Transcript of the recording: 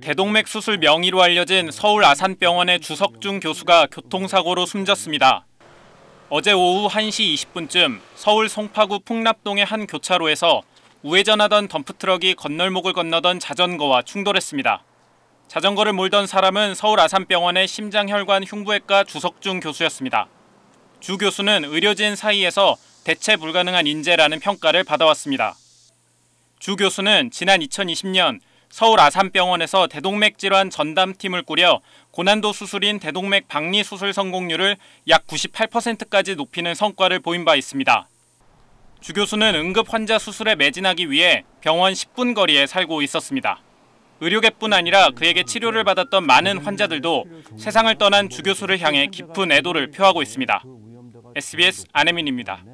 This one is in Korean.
대동맥 수술 어, 명의로 알려진 어, 서울 아산병원의 어, 주석중 교수가 교통사고로 숨졌습니다. 어제 오후 1시 20분쯤 서울 송파구 풍납동의 한 교차로에서 우회전하던 덤프트럭이 건널목을 건너던 자전거와 충돌했습니다. 자전거를 몰던 사람은 서울 아산병원의 심장혈관 흉부외과 주석중 교수였습니다. 주 교수는 의료진 사이에서 대체 불가능한 인재라는 평가를 받아왔습니다. 주 교수는 지난 2020년 서울 아산병원에서 대동맥 질환 전담팀을 꾸려 고난도 수술인 대동맥 박리 수술 성공률을 약 98%까지 높이는 성과를 보인 바 있습니다. 주 교수는 응급 환자 수술에 매진하기 위해 병원 10분 거리에 살고 있었습니다. 의료계뿐 아니라 그에게 치료를 받았던 많은 환자들도 세상을 떠난 주 교수를 향해 깊은 애도를 표하고 있습니다. SBS 안혜민입니다.